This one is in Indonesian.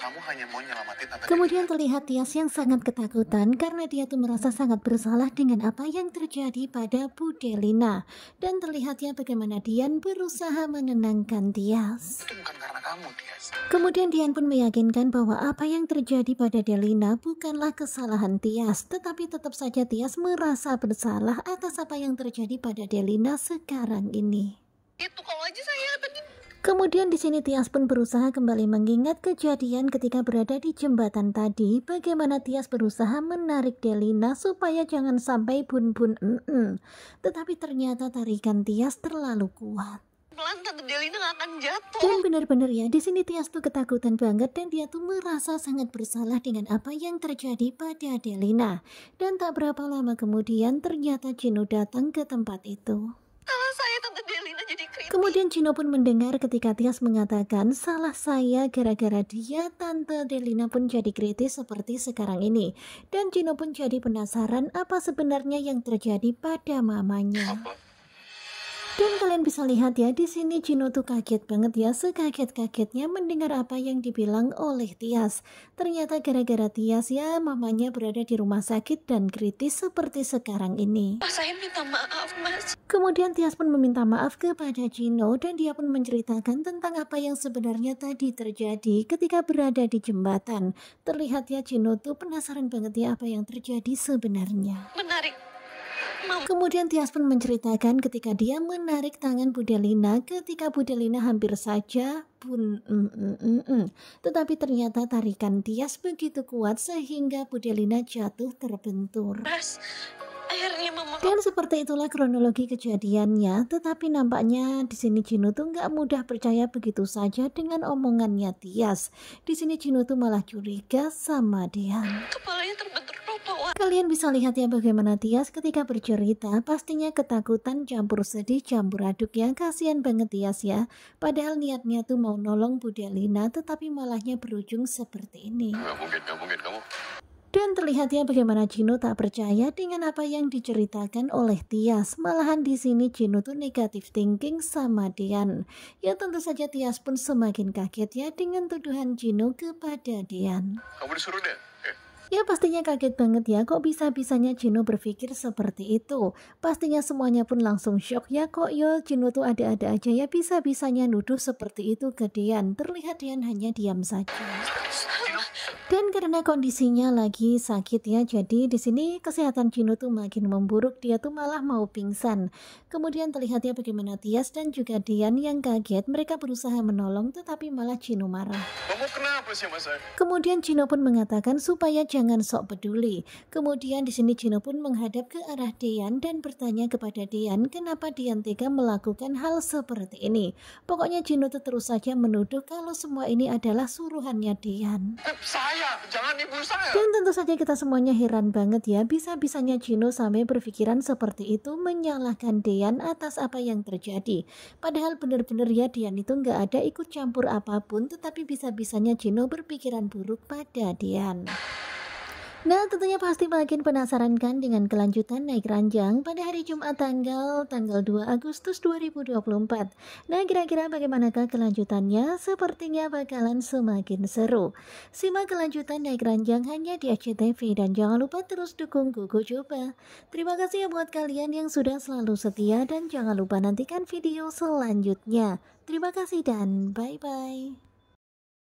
Kamu hanya mau nyelamatin tante. Kemudian kan? terlihat Tias yang sangat ketakutan karena dia tuh merasa sangat bersalah dengan apa yang terjadi pada Bu Delina. Dan terlihatnya bagaimana Dian berusaha menenangkan Tias. Itu bukan karena kamu, Tias. Kemudian Dian pun meyakinkan bahwa apa yang terjadi pada Delina bukanlah kesalahan Tias, tetapi tetap saja Tias merasa bersalah atas apa yang terjadi pada Delina sekarang ini. Itu ya, kau aja saya Kemudian di sini Tias pun berusaha kembali mengingat kejadian ketika berada di jembatan tadi, bagaimana Tias berusaha menarik Delina supaya jangan sampai bun-bun mm Tetapi ternyata tarikan Tias terlalu kuat. Pelan tante Delina akan jatuh. Dan benar-benar ya, di sini Tias tuh ketakutan banget dan dia tuh merasa sangat bersalah dengan apa yang terjadi pada Delina. Dan tak berapa lama kemudian ternyata Jeno datang ke tempat itu. Kalau saya Kemudian Gino pun mendengar ketika Tias mengatakan salah saya gara-gara dia Tante Delina pun jadi kritis seperti sekarang ini. Dan Gino pun jadi penasaran apa sebenarnya yang terjadi pada mamanya. Apa? Dan kalian bisa lihat ya, di sini Jino tuh kaget banget ya, sekaget-kagetnya mendengar apa yang dibilang oleh Tias. Ternyata gara-gara Tias ya, mamanya berada di rumah sakit dan kritis seperti sekarang ini. saya minta maaf, Mas. Kemudian Tias pun meminta maaf kepada Jino dan dia pun menceritakan tentang apa yang sebenarnya tadi terjadi ketika berada di jembatan. Terlihat ya Jino tuh penasaran banget ya apa yang terjadi sebenarnya. Menarik Kemudian Tias pun menceritakan ketika dia menarik tangan Budelina ketika Budelina hampir saja pun mm, mm, mm, mm. tetapi ternyata tarikan Tias begitu kuat sehingga Budelina jatuh terbentur. Mas, dan seperti itulah kronologi kejadiannya, tetapi nampaknya di sini Jinu tuh nggak mudah percaya begitu saja dengan omongannya Tias. Di sini Jinu tuh malah curiga sama dia. Kepalanya terbentur Kalian bisa lihat ya bagaimana Tias ketika bercerita, pastinya ketakutan campur sedih campur aduk ya. Kasihan banget Tias ya. Padahal niatnya tuh mau nolong Bu Delina, tetapi malahnya berujung seperti ini. Gak mungkin, gak mungkin kamu. Dan terlihatnya bagaimana Jino tak percaya dengan apa yang diceritakan oleh Tias. Malahan di sini Jino tuh negatif thinking sama Dian. Ya tentu saja Tias pun semakin kaget ya dengan tuduhan Jino kepada Dian. Kamu disuruh deh. Ya pastinya kaget banget ya kok bisa-bisanya Jino berpikir seperti itu. Pastinya semuanya pun langsung shock ya kok yo Jino tuh ada-ada aja ya bisa-bisanya nuduh seperti itu ke Dian. Terlihat Dian hanya diam saja. Dan karena kondisinya lagi sakit ya, jadi di sini kesehatan Cino tuh makin memburuk, dia tuh malah mau pingsan. Kemudian terlihatnya bagaimana Tias dan juga Dian yang kaget, mereka berusaha menolong tetapi malah Cino marah. Kamu kenapa sih Mas? Kemudian Cino pun mengatakan supaya jangan sok peduli. Kemudian di sini Cino pun menghadap ke arah Dian dan bertanya kepada Dian kenapa Dian tega melakukan hal seperti ini. Pokoknya Cino tuh terus saja menuduh kalau semua ini adalah suruhannya Dian. Eh, saya jangan ibu saya. Dan tentu saja kita semuanya heran banget ya, bisa-bisanya Jino sampai berpikiran seperti itu menyalahkan Dean atas apa yang terjadi. Padahal benar-benar ya Dean itu nggak ada ikut campur apapun, tetapi bisa-bisanya Jino berpikiran buruk pada Dean. Nah tentunya pasti makin penasaran kan dengan kelanjutan naik ranjang pada hari Jumat tanggal tanggal 2 Agustus 2024. Nah kira-kira bagaimanakah kelanjutannya? Sepertinya bakalan semakin seru. Simak kelanjutan naik ranjang hanya di ACTV dan jangan lupa terus dukung Gugu Coba. Terima kasih ya buat kalian yang sudah selalu setia dan jangan lupa nantikan video selanjutnya. Terima kasih dan bye-bye.